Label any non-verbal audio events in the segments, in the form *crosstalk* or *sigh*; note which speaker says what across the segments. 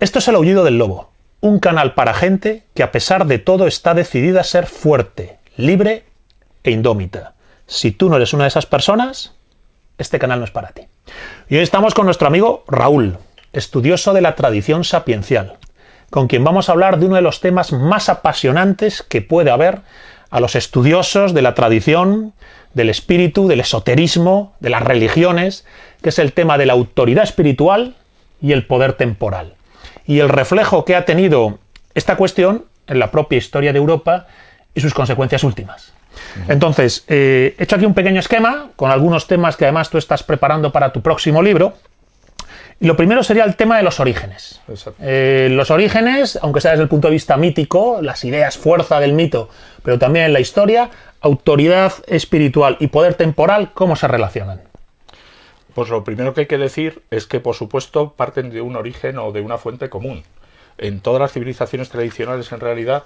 Speaker 1: Esto es el aullido del lobo, un canal para gente que a pesar de todo está decidida a ser fuerte, libre e indómita. Si tú no eres una de esas personas, este canal no es para ti. Y hoy estamos con nuestro amigo Raúl, estudioso de la tradición sapiencial, con quien vamos a hablar de uno de los temas más apasionantes que puede haber a los estudiosos de la tradición, del espíritu, del esoterismo, de las religiones, que es el tema de la autoridad espiritual y el poder temporal y el reflejo que ha tenido esta cuestión en la propia historia de Europa y sus consecuencias últimas. Entonces, eh, he hecho aquí un pequeño esquema con algunos temas que además tú estás preparando para tu próximo libro. Y lo primero sería el tema de los orígenes. Eh, los orígenes, aunque sea desde el punto de vista mítico, las ideas, fuerza del mito, pero también en la historia, autoridad espiritual y poder temporal, ¿cómo se relacionan?
Speaker 2: Pues lo primero que hay que decir es que, por supuesto, parten de un origen o de una fuente común. En todas las civilizaciones tradicionales, en realidad,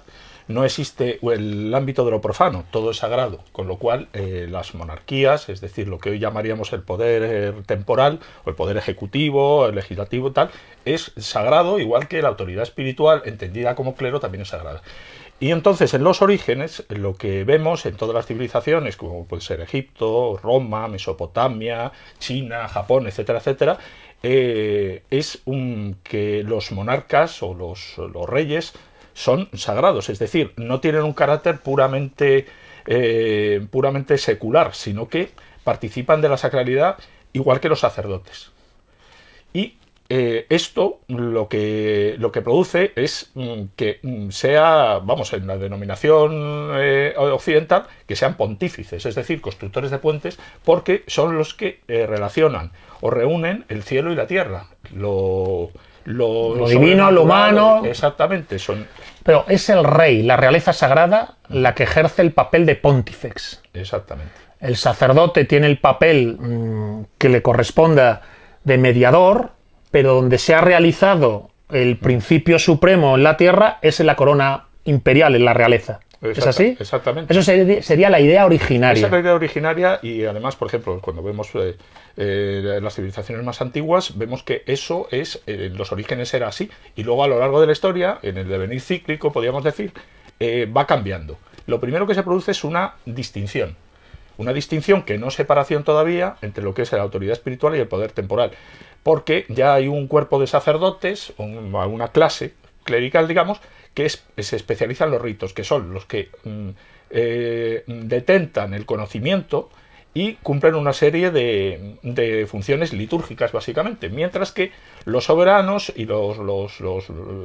Speaker 2: no existe el ámbito de lo profano, todo es sagrado, con lo cual eh, las monarquías, es decir, lo que hoy llamaríamos el poder eh, temporal o el poder ejecutivo, el legislativo, tal, es sagrado, igual que la autoridad espiritual, entendida como clero, también es sagrada. Y entonces en los orígenes lo que vemos en todas las civilizaciones, como puede ser Egipto, Roma, Mesopotamia, China, Japón, etcétera, etcétera, eh, es un, que los monarcas o los, reyes son sagrados, es decir, no tienen un carácter puramente, eh, puramente secular, sino que participan de la sacralidad igual que los sacerdotes. Y eh, esto lo que, lo que produce es mm, que mm, sea, vamos, en la denominación eh, occidental, que sean pontífices, es decir, constructores de puentes, porque son los que eh, relacionan o reúnen el cielo y la tierra. Lo, lo, divino, lo humano. Exactamente,
Speaker 1: son. Pero es el rey, la realeza sagrada, la que ejerce el papel de pontífex Exactamente. El sacerdote tiene el papel mm, que le corresponda de mediador, pero donde se ha realizado el principio supremo en la tierra es en la corona imperial, en la realeza. ¿Es así? Exactamente. Eso sería, la idea originaria. Esa es la
Speaker 2: idea originaria y además, por ejemplo, cuando vemos eh, eh, las civilizaciones más antiguas, vemos que eso es, eh, los orígenes era así y luego a lo largo de la historia, en el devenir cíclico, podríamos decir, va cambiando. Lo primero que se produce es una distinción una distinción que no separación todavía entre lo que es la autoridad espiritual y el poder temporal, porque ya hay un cuerpo de sacerdotes, o una clase clerical, digamos, que se especializan en los ritos, que son los que mm, eh, detentan el conocimiento, y cumplen una serie de, funciones litúrgicas básicamente, mientras que los soberanos y los,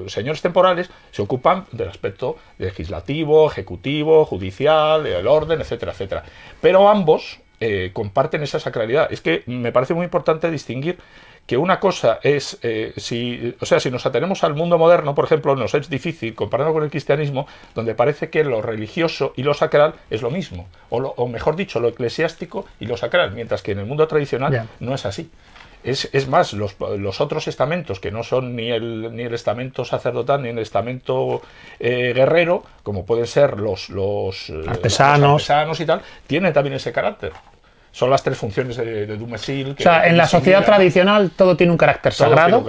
Speaker 2: señores temporales se ocupan del aspecto legislativo, ejecutivo, judicial, del orden, etcétera, etcétera. Pero ambos eh, comparten esa sacralidad. Es que me parece muy importante distinguir que una cosa es, eh, si, o sea, si nos atenemos al mundo moderno, por ejemplo, nos es difícil, compararlo con el cristianismo, donde parece que lo religioso y lo sacral es lo mismo, o, mejor dicho, lo eclesiástico y lo sacral, mientras que en el mundo tradicional no es así. Es, es, más, los, los, otros estamentos, que no son ni el, ni el estamento sacerdotal ni el estamento eh, guerrero, como pueden ser los, los, eh, artesanos. los, artesanos. y tal, tienen también ese carácter son las tres funciones de, Dumasil... o sea, en la sociedad
Speaker 1: tradicional todo tiene un carácter sagrado.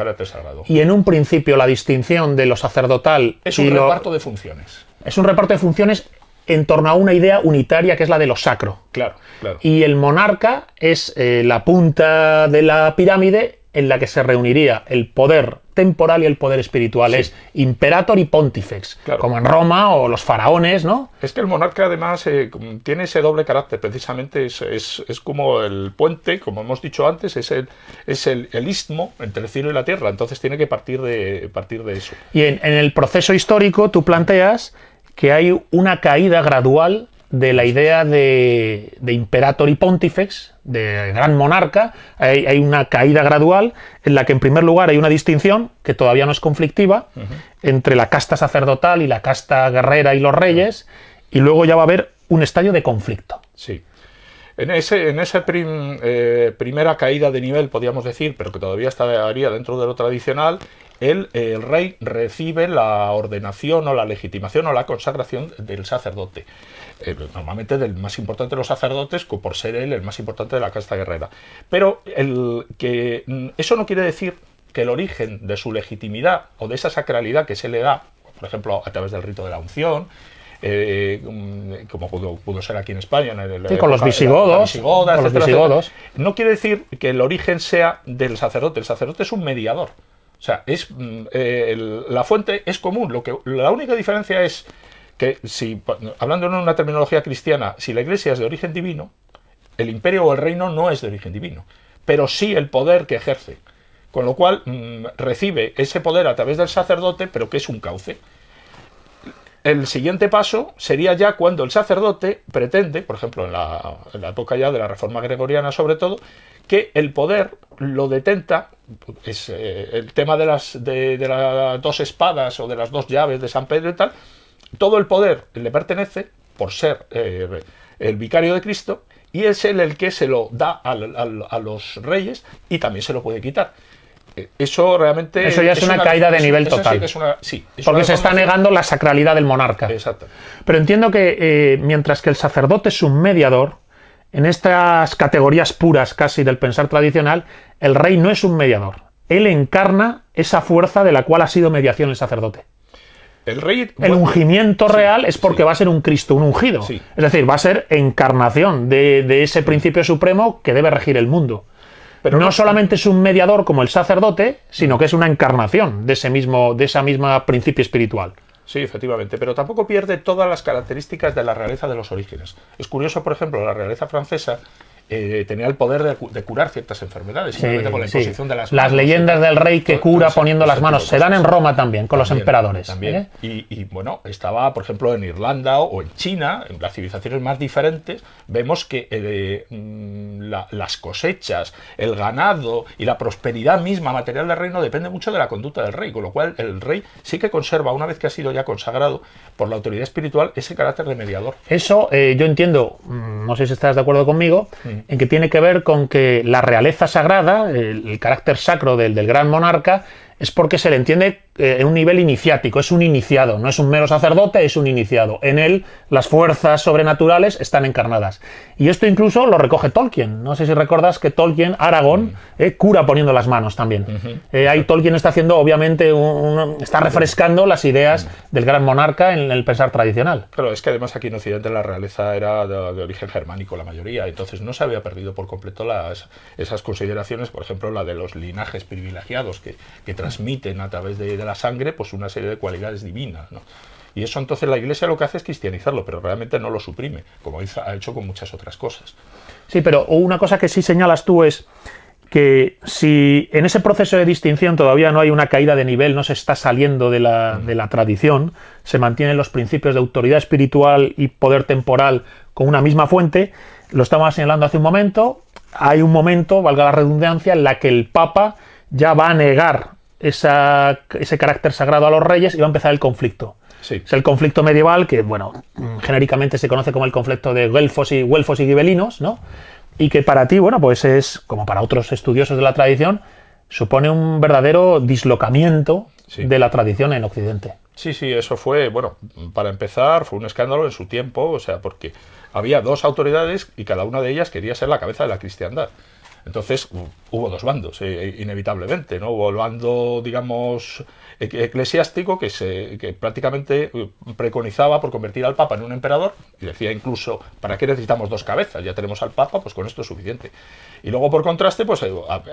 Speaker 1: Y en un principio la distinción de lo sacerdotal. Es un reparto
Speaker 2: de funciones.
Speaker 1: Es un reparto de funciones en torno a una idea unitaria que es la de lo sacro. Claro, claro. Y el monarca es eh, la punta de la pirámide en la que se reuniría el poder temporal y el poder espiritual. Es imperator y pontifex, como en Roma o los faraones, ¿no?
Speaker 2: Es que el monarca además eh, tiene ese doble carácter, precisamente es, como el puente, como hemos dicho antes, es el, es el, istmo entre el cielo y la tierra, entonces tiene que partir de, partir de eso.
Speaker 1: Y en el proceso histórico tú planteas que hay una caída gradual de la idea de, imperator y pontifex, de gran monarca, hay, una caída gradual en la que en primer lugar hay una distinción que todavía no es conflictiva entre la casta sacerdotal y la casta guerrera y los reyes, y luego ya va a haber un estadio de conflicto. Sí.
Speaker 2: En esa en ese eh, primera caída de nivel, podríamos decir, pero que todavía estaría dentro de lo tradicional, eh, el, rey recibe la ordenación o la legitimación o la consagración del sacerdote, eh, normalmente del más importante de los sacerdotes, por ser él el más importante de la casta guerrera. Pero mm, eso no quiere decir que el origen de su legitimidad o de esa sacralidad que se le da, por ejemplo, a través del rito de la unción, eh, mm, como pudo, ser aquí en España. con los visigodos. No quiere decir que el origen sea del sacerdote. El sacerdote es un mediador. O sea, es, mm, eh, la fuente es común. Lo que, la única diferencia es que, si, hablando en una terminología cristiana, si la iglesia es de origen divino, el imperio o el reino no es de origen divino, pero sí el poder que ejerce. Con lo cual mm, recibe ese poder a través del sacerdote, pero que es un cauce el siguiente paso sería ya cuando el sacerdote pretende, por ejemplo, en la, época ya de la Reforma Gregoriana sobre todo, que el poder lo detenta, es, eh, el tema de las, de, las dos espadas o de las dos llaves de San Pedro y tal, todo el poder le pertenece por ser eh, el vicario de Cristo y es él el que se lo da a los reyes y también se lo puede
Speaker 1: quitar. Eh, eso realmente. Eso ya es, una, caída de nivel total. porque se está negando la sacralidad del monarca. Pero entiendo que eh, mientras que el sacerdote es un mediador, en estas categorías puras casi del pensar tradicional, el rey no es un mediador. Él encarna esa fuerza de la cual ha sido mediación el sacerdote. El, rey, el ungimiento real es porque va a ser un Cristo, un ungido. Es decir, va a ser encarnación de, ese principio supremo que debe regir el mundo. Pero no, solamente es un mediador como el sacerdote, sino que es una encarnación de ese mismo, de esa misma principio espiritual.
Speaker 2: Sí, efectivamente, pero tampoco pierde todas las características de la realeza de los orígenes. Es curioso, por ejemplo, la realeza francesa eh, tenía el poder de, curar ciertas enfermedades, simplemente por la imposición de las Las leyendas del rey que pues, cura pues, poniendo las manos se dan en Roma
Speaker 1: también, con los emperadores. También.
Speaker 2: ¿eh? Y, bueno, estaba, por ejemplo, en Irlanda o en China, en las civilizaciones más diferentes, vemos que eh, mm, las cosechas, el ganado y la prosperidad misma material del reino depende mucho de la conducta del rey, con lo cual el rey sí que conserva, una vez que ha sido ya consagrado por la autoridad espiritual, ese carácter de mediador.
Speaker 1: Eso yo entiendo, mm, no sé si estás de acuerdo conmigo, en que tiene que ver con que la realeza sagrada, el, carácter sacro del gran monarca, es porque se le entiende eh, en un nivel iniciático, es un iniciado, no es un mero sacerdote, es un iniciado. En él las fuerzas sobrenaturales están encarnadas. Y esto incluso lo recoge Tolkien. No sé si recordas que Tolkien, Aragón, eh, cura poniendo las manos también. Eh, ahí Tolkien está haciendo, obviamente, un, está refrescando las ideas mm. del gran monarca en el pensar tradicional. Pero es que además aquí en Occidente la realeza era de, origen
Speaker 2: germánico la mayoría, entonces no se había perdido por completo las, esas consideraciones, por ejemplo, la de los linajes privilegiados que, que transmiten a través de, la sangre pues una serie de cualidades divinas. Y eso entonces la Iglesia lo que hace es cristianizarlo, pero realmente no lo suprime, como ha hecho con muchas otras cosas.
Speaker 1: Sí, pero una cosa que sí señalas tú es que si en ese proceso de distinción todavía no hay una caída de nivel, no se está saliendo de la, mm. de la tradición, se mantienen los principios de autoridad espiritual y poder temporal con una misma fuente, lo estamos señalando hace un momento, hay un momento, valga la redundancia, en la que el Papa ya va a negar ese carácter sagrado a los reyes y va a empezar el conflicto. Es el conflicto medieval que, bueno, genéricamente se conoce como el conflicto de guelfos y, guelfos y gibelinos, ¿no? Y que para ti, bueno, pues es, como para otros estudiosos de la tradición, supone un verdadero dislocamiento de la tradición en Occidente.
Speaker 2: Sí, sí, eso fue, bueno, para empezar, fue un escándalo en su tiempo, o sea, porque había dos autoridades y cada una de ellas quería ser la cabeza de la cristiandad. Entonces hubo dos bandos, eh, eh, inevitablemente, ¿no? Hubo el bando, digamos, e-, eclesiástico que, se, prácticamente eh, preconizaba por convertir al Papa en un emperador y decía incluso, ¿para qué necesitamos dos cabezas? Ya tenemos al Papa, pues con esto es suficiente. Y luego, por contraste, pues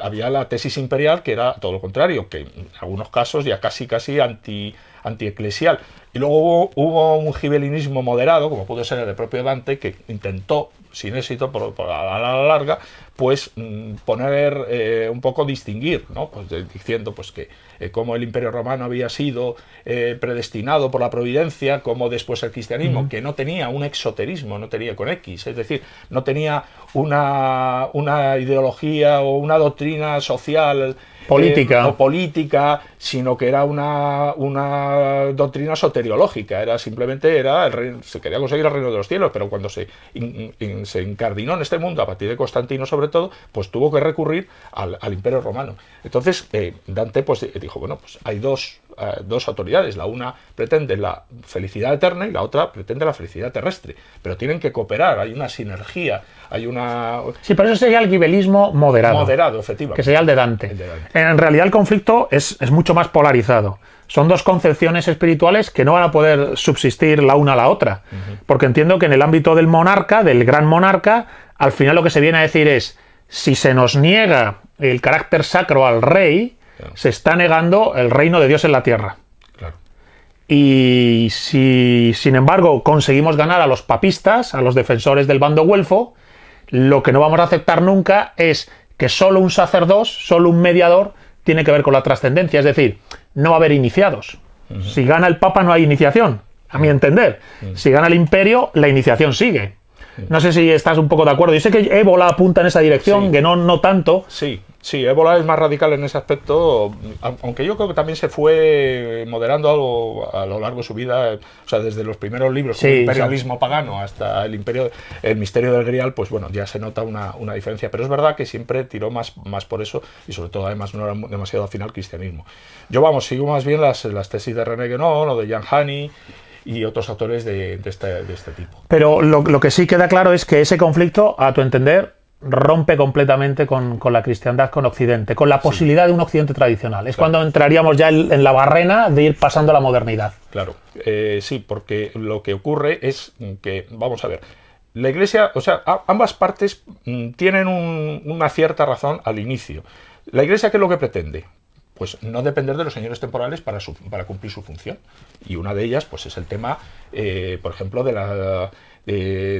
Speaker 2: había la tesis imperial que era todo lo contrario, que en algunos casos ya casi, casi anti antieclesial. Y luego hubo, un gibelinismo moderado, como pudo ser el propio Dante, que intentó, sin éxito por a la larga, pues mm, poner eh, un poco distinguir, ¿no? pues, diciendo pues, que eh, como el Imperio Romano había sido eh, predestinado por la providencia, como después el cristianismo, que no tenía un exoterismo, no tenía con X, es decir, no tenía una, una ideología o una doctrina social política. o política, sino que era una, una, doctrina soteriológica, era simplemente, era el se quería conseguir el reino de los cielos, pero cuando se, se incardinó en este mundo a partir de Constantino sobre todo, pues tuvo que recurrir al, Imperio Romano. Entonces, eh, Dante pues, eh, dijo, bueno, pues hay eh, dos, autoridades, la una pretende la felicidad eterna y la otra pretende la felicidad terrestre, pero tienen que cooperar, hay una
Speaker 1: sinergia, hay una... Sí, pero eso sería el gibelismo moderado. Moderado,
Speaker 2: efectivamente. Que sería el
Speaker 1: de Dante. En realidad el conflicto es, mucho más polarizado son dos concepciones espirituales que no van a poder subsistir la una a la otra. Porque entiendo que en el ámbito del monarca, del gran monarca, al final lo que se viene a decir es, si se nos niega el carácter sacro al rey, se está negando el reino de Dios en la tierra. Y si, sin embargo, conseguimos ganar a los papistas, a los defensores del bando güelfo, lo que no vamos a aceptar nunca es que solo un sacerdote, solo un mediador, tiene que ver con la trascendencia. Es decir, no va a haber iniciados. Si gana el Papa no hay iniciación, a mi entender. Si gana el imperio, la iniciación sigue. No sé si estás un poco de acuerdo. Yo sé que Ébola apunta en esa dirección, que no, no tanto. Sí, sí, Ébola es más
Speaker 2: radical en ese aspecto, aunque yo creo que también se fue moderando algo a lo largo de su vida, o sea, desde los primeros libros, el imperialismo pagano hasta el imperio, el misterio del Grial, pues bueno, ya se nota una, diferencia. Pero es verdad que siempre tiró más, más por eso y sobre todo además no era demasiado afín al cristianismo. Yo vamos, sigo más bien las, las tesis de René Guénon o de Jan Hani y otros actores de, este, este, tipo.
Speaker 1: Pero lo, que sí queda claro es que ese conflicto, a tu entender, rompe completamente con, la cristiandad, con Occidente, con la posibilidad de un Occidente tradicional. Es cuando entraríamos ya en, la barrena de ir pasando a la modernidad. Claro,
Speaker 2: eh, sí, porque lo que ocurre es que, vamos a ver, la Iglesia, o sea, ambas partes mm, tienen una cierta razón al inicio. La Iglesia, ¿qué es lo que pretende? pues no depender de los señores temporales para, cumplir su función. Y una de ellas, pues es el tema, eh, por ejemplo, de,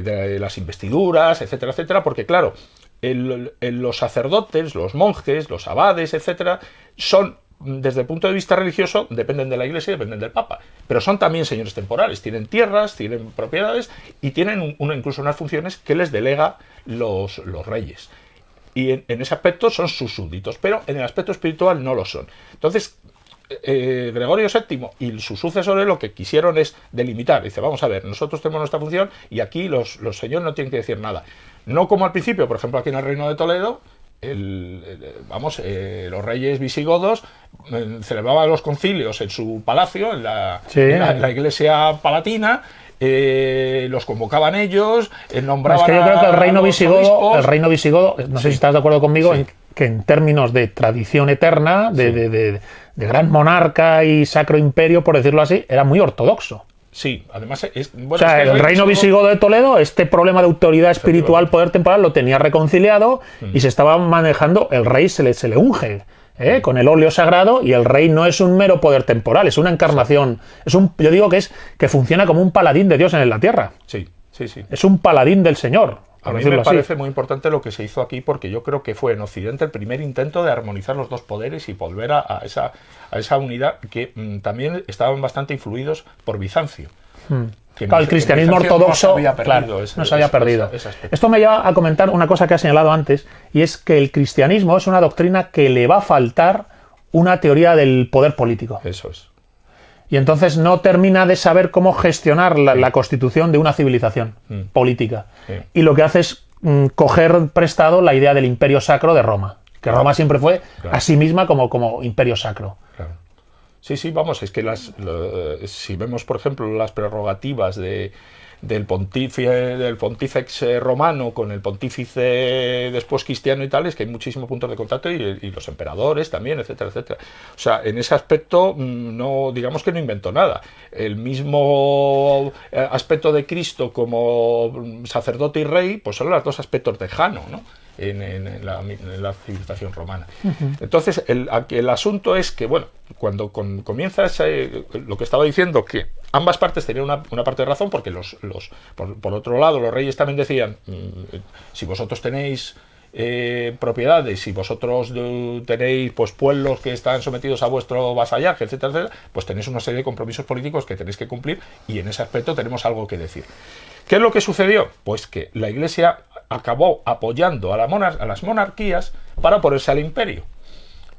Speaker 2: de, las investiduras, etcétera, etcétera, porque claro, los sacerdotes, los monjes, los abades, etcétera, son desde el punto de vista religioso, dependen de la Iglesia y dependen del Papa. Pero son también señores temporales, tienen tierras, tienen propiedades y tienen incluso unas funciones que les delega los, los reyes y en, ese aspecto son sus súbditos, pero en el aspecto espiritual no lo son. Entonces, eh, eh, Gregorio VII y sus sucesores lo que quisieron es delimitar, dice, vamos a ver, nosotros tenemos nuestra función y aquí los, los señores no tienen que decir nada. No como al principio, por ejemplo, aquí en el Reino de Toledo, el, vamos, eh, los reyes visigodos celebraban los concilios en su palacio, en la, en la iglesia palatina, eh, los convocaban ellos, el eh, nombraban. es que yo creo que el reino visigodo, el reino
Speaker 1: visigodo, no sé si estás de acuerdo conmigo, que en términos de tradición eterna, de, gran monarca y sacro imperio, por decirlo así, era muy ortodoxo.
Speaker 2: Sí, además o sea, el, reino, visigodo
Speaker 1: de Toledo, este problema de autoridad espiritual, poder temporal, lo tenía reconciliado y mm. se estaba manejando, el rey se le, se le unge. ¿eh? con el óleo sagrado y el rey no es un mero poder temporal, es una encarnación, es un, yo digo que es que funciona como un paladín de Dios en la tierra. Sí, sí, sí. Es un paladín del Señor. A mí me parece
Speaker 2: muy importante lo que se hizo aquí porque yo creo que fue en Occidente el primer intento de armonizar los dos poderes y volver a, esa, a esa, unidad que mm, también estaban bastante influidos por Bizancio. Hmm claro, el cristianismo ortodoxo no se había perdido.
Speaker 1: Esto me lleva a comentar una cosa que ha señalado antes, y es que el cristianismo es una doctrina que le va a faltar una teoría del poder político. Eso es. Y entonces no termina de saber cómo gestionar la, constitución de una civilización mm. política. Y lo que hace es mm, coger prestado la idea del imperio sacro de Roma, que Roma siempre fue a sí misma como, como imperio sacro.
Speaker 2: Sí, sí, vamos, es que las, si vemos, por ejemplo, las prerrogativas del, pontífice, del pontífex eh, romano con el pontífice después cristiano y tal, es que hay muchísimos puntos de contacto y, los emperadores también, etcétera, etcétera. O sea, en ese aspecto, mm, no digamos que no inventó nada. El mismo eh, aspecto de Cristo como mm, sacerdote y rey, pues son los dos aspectos de Jano, ¿no? en, la, civilización romana. Entonces, el, asunto es que, bueno, cuando comienza lo que estaba diciendo, que ambas partes tenían una, parte de razón, porque los, los por, otro lado los reyes también decían, mm, si vosotros tenéis... Eh, propiedades, si vosotros tenéis pues pueblos que están sometidos a vuestro vasallaje, etcétera, etcétera, pues tenéis una serie de compromisos políticos que tenéis que cumplir y en ese aspecto tenemos algo que decir. ¿Qué es lo que sucedió? Pues que la Iglesia acabó apoyando a, a las monarquías para ponerse al imperio.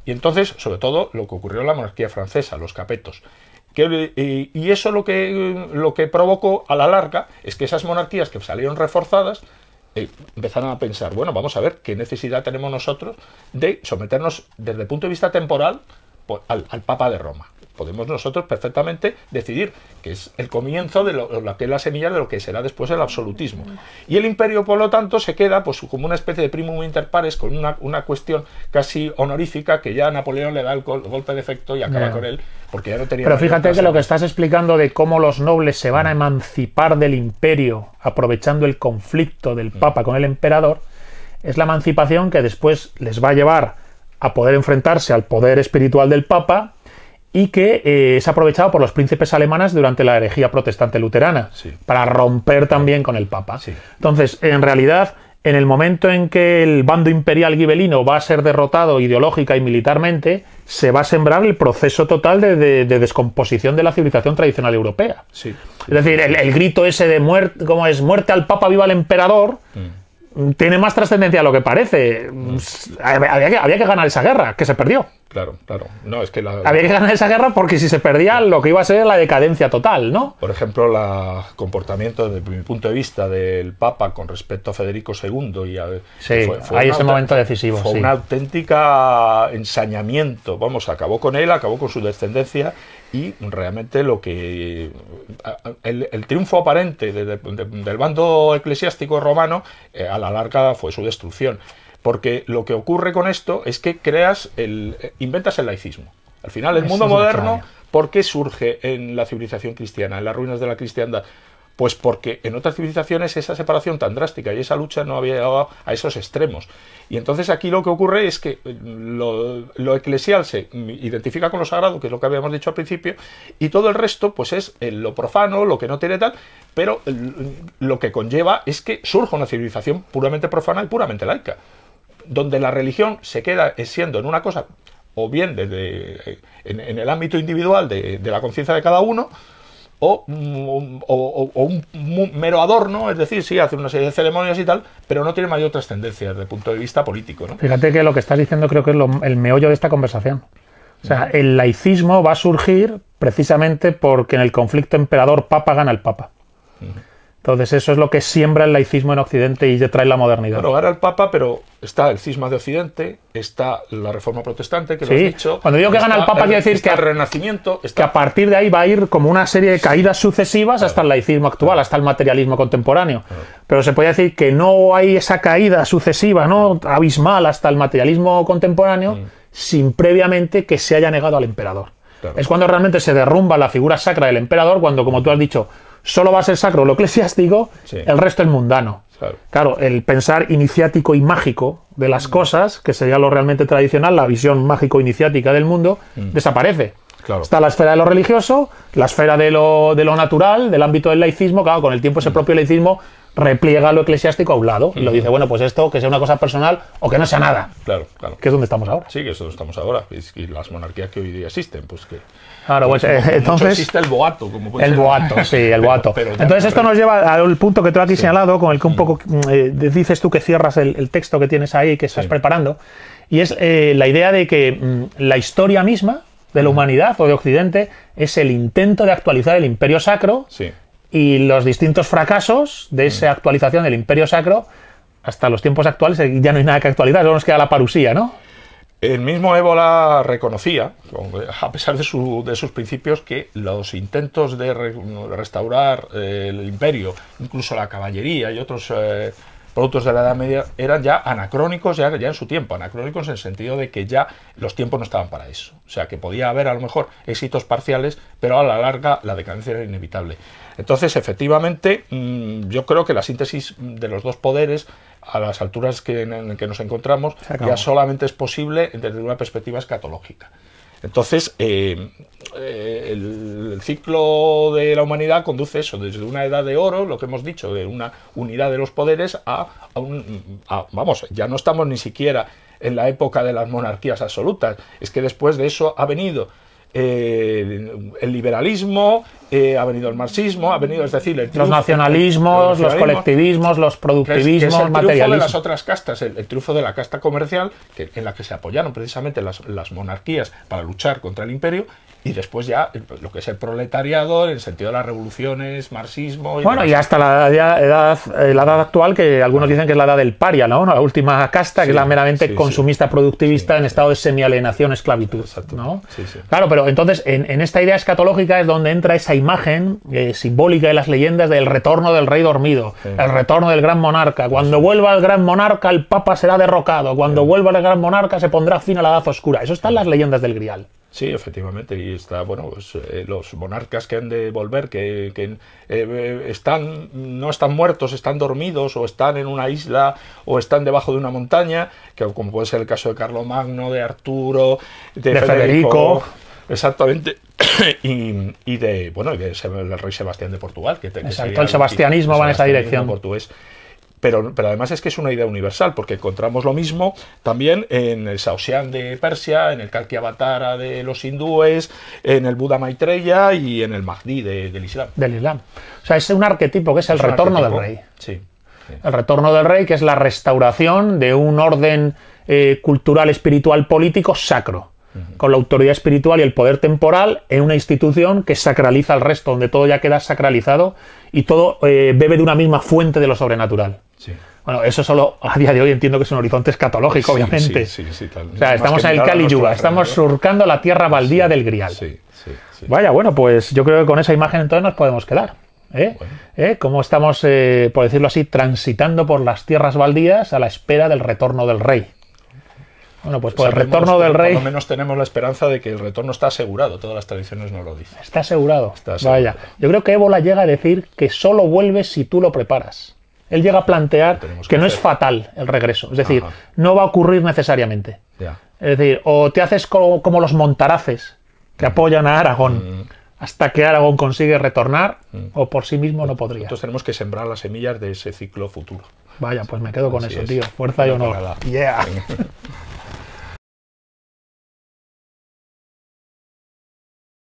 Speaker 2: Y entonces, sobre todo, lo que ocurrió en la monarquía francesa, los capetos. y, eso lo que, lo que provocó a la larga es que esas monarquías que salieron reforzadas eh, empezaron a pensar, bueno, vamos a ver qué necesidad tenemos nosotros de someternos desde el punto de vista temporal pues, al Papa de Roma podemos nosotros perfectamente decidir que es el comienzo de lo, que es la semilla de lo que será después el absolutismo. Y el imperio, por lo tanto, se queda pues, como una especie de primum inter pares con una, cuestión casi honorífica que ya Napoleón le da el, golpe de efecto y acaba con él, porque ya no tenía... Pero fíjate que lo que estás
Speaker 1: explicando de cómo los nobles se van a emancipar del imperio aprovechando el conflicto del mm. Papa con el emperador, es la emancipación que después les va a llevar a poder enfrentarse al poder espiritual del Papa, y que eh, es aprovechado por los príncipes alemanes durante la herejía protestante luterana, para romper también con el Papa. Entonces, en realidad, en el momento en que el bando imperial gibelino va a ser derrotado ideológica y militarmente, se va a sembrar el proceso total de, descomposición de la civilización tradicional europea. Sí. Es decir, el, grito ese de muerte, como es muerte al Papa, viva el emperador, mm. tiene más trascendencia de lo que parece. Mm. había que ganar esa guerra, que se perdió. Claro, claro. No, es que la... Había que ganar esa guerra porque si se perdía lo que iba a ser la decadencia total, ¿no?
Speaker 2: Por ejemplo, el comportamiento desde mi punto de vista del Papa con respecto a Federico II y a... Sí, ese momento decisivo. Fue un auténtica ensañamiento. Vamos, acabó con él, acabó con su descendencia y realmente lo que el, triunfo aparente del bando eclesiástico romano eh, a la larga fue su destrucción. Porque lo que ocurre con esto es que creas el, eh, inventas el laicismo. Al final, el mundo moderno, ¿por qué surge en la civilización cristiana, en las ruinas de la cristiandad? Pues porque en otras civilizaciones esa separación tan drástica y esa lucha no había llegado a esos extremos. Y entonces aquí lo que ocurre es que eh, lo, eclesial se identifica con lo sagrado, que es lo que habíamos dicho al principio, y todo el resto pues es eh, lo profano, lo que no tiene tal, pero lo que conlleva es que surja una civilización puramente profana y puramente laica donde la religión se queda siendo en una cosa, o bien desde eh, en, el ámbito individual de, la conciencia de cada uno, o, mm, un, mero adorno, es decir, sí, hace una serie de ceremonias y tal, pero no tiene mayor trascendencia desde el punto de vista político.
Speaker 1: Fíjate que lo que estás diciendo creo que es el meollo de esta conversación. O sea, el laicismo va a surgir precisamente porque en el conflicto emperador-papa gana el papa. Entonces eso es lo que siembra el laicismo en Occidente y ya trae la modernidad.
Speaker 2: ahora el Papa, pero está el cisma de Occidente, está la Reforma Protestante, que lo has dicho. Cuando digo que gana el Papa, quiero decir que, el Renacimiento,
Speaker 1: que a partir de ahí va a ir como una serie de caídas sucesivas hasta el laicismo actual, hasta el materialismo contemporáneo. Pero se puede decir que no hay esa caída sucesiva, no abismal hasta el materialismo contemporáneo, mm. sin previamente que se haya negado al emperador. Es cuando realmente se derrumba la figura sacra del emperador, cuando, como tú has dicho, solo va a ser sacro lo eclesiástico, el resto es mundano. Claro. el pensar iniciático y mágico de las mm. cosas, que sería lo realmente tradicional, la visión mágico-iniciática del mundo, mm. desaparece. Claro. Está la esfera de lo religioso, la esfera de lo, natural, del ámbito del laicismo. Claro, con el tiempo ese mm. propio laicismo repliega lo eclesiástico a un lado y lo dice, bueno, pues esto que sea una cosa personal o que no sea nada.
Speaker 2: Claro, claro. Que es donde estamos ahora. Sí, que es donde estamos ahora. y las monarquías que hoy día existen, pues que
Speaker 1: Claro, ah, pues, eh, entonces. Existe el boato,
Speaker 2: como puede El boato, sí, el *laughs* boato. entonces, esto nos lleva
Speaker 1: al punto que tú has señalado, con el que un mm. poco mm, eh, dices tú que cierras el, texto que tienes ahí, que estás preparando, y es eh, la idea de que mm, la historia misma de la humanidad o de Occidente es el intento de actualizar el imperio sacro sí. y los distintos fracasos de esa actualización del imperio sacro hasta los tiempos actuales, ya no hay nada que actualizar, solo nos queda la parusía, ¿no? El mismo Ébola
Speaker 2: reconocía, a pesar de, sus principios, que los intentos de restaurar eh, el imperio, incluso la caballería y otros eh, productos de la Edad Media, eran ya anacrónicos ya, ya en su tiempo, anacrónicos en el sentido de que ya los tiempos no estaban para eso. O sea, que podía haber a lo mejor éxitos parciales, pero a la larga la decadencia era inevitable. Entonces, efectivamente, mm, yo creo que la síntesis de los dos poderes a las alturas que, en, las que nos encontramos, ya solamente es posible desde una perspectiva escatológica. Entonces, eh, eh, el, ciclo de la humanidad conduce eso, desde una edad de oro, lo que hemos dicho, de una unidad de los poderes, a, a un... vamos, ya no estamos ni siquiera en la época de las monarquías absolutas, es que después de eso ha venido eh, el liberalismo, eh, ha venido el marxismo, ha venido, es decir, los nacionalismos, los colectivismos,
Speaker 1: los productivismos, materiales el triunfo de las
Speaker 2: otras castas, el, triunfo de la casta comercial, en la que se apoyaron precisamente las, monarquías para luchar contra el imperio, y después ya eh, lo que es el proletariado, en el sentido de las revoluciones, marxismo. bueno, y hasta
Speaker 1: la edad, eh, la edad actual, que algunos dicen que es la edad del paria, ¿no? La última casta, que es la meramente consumista productivista en estado de semialenación, esclavitud. Exacto. ¿no? Claro, pero entonces en esta idea escatológica es donde entra esa imagen eh, simbólica de las leyendas del retorno del rey dormido, el retorno del gran monarca. Cuando vuelva el gran monarca, el papa será derrocado. Cuando vuelva el gran monarca, se pondrá fin a la edad oscura. Eso están las leyendas del Grial.
Speaker 2: Sí, efectivamente, y está, bueno, pues, eh, los monarcas que han de volver, que, eh, están, no están muertos, están dormidos, o están en una isla, o están debajo de una montaña, que como puede ser el caso de Carlomagno, de Arturo, de, Federico. Exactamente, *coughs* y, y, de bueno rey Sebastián de Portugal que, Exacto, el sebastianismo va en esa dirección portugués pero, pero, además es que es una idea universal, porque encontramos lo mismo también en el saosian de Persia, en el Kalkiavatara de los hindúes, en el Buda Maitreya y en el Mahdi del Islam.
Speaker 1: Del Islam. O sea, es un arquetipo que es, el retorno del rey. Sí, El retorno del rey, que es la restauración de un orden eh, cultural, espiritual, político sacro con la autoridad espiritual y el poder temporal en una institución que sacraliza al resto, donde todo ya queda sacralizado y todo eh, bebe de una misma fuente de lo sobrenatural. Bueno, eso solo a día de hoy entiendo que es un horizonte escatológico, obviamente.
Speaker 2: O sea, estamos en el Kali Yuga, estamos ¿eh?
Speaker 1: surcando la tierra baldía del Grial. Vaya, bueno, pues yo creo que con esa imagen entonces nos podemos quedar. ¿eh? ¿Eh? Como estamos, eh, por decirlo así, transitando por las tierras baldías a la espera del retorno del rey. Bueno, pues por el retorno del rey. Por lo
Speaker 2: menos tenemos la esperanza de que el retorno está asegurado. Todas las tradiciones nos lo dicen.
Speaker 1: Está asegurado. Vaya. Yo creo que Ébola llega a decir que solo vuelve si tú lo preparas. Él llega a plantear que, no es fatal el regreso. Es decir, no va a ocurrir necesariamente. Es decir, o te haces como, los montaraces que mm. apoyan a Aragón. Mm. hasta que Aragón consigue retornar mm. o por sí mismo no podría. Entonces tenemos que sembrar las semillas de ese ciclo futuro. Vaya, pues me quedo con eso, tío. Fuerza y honor. Yeah. *laughs*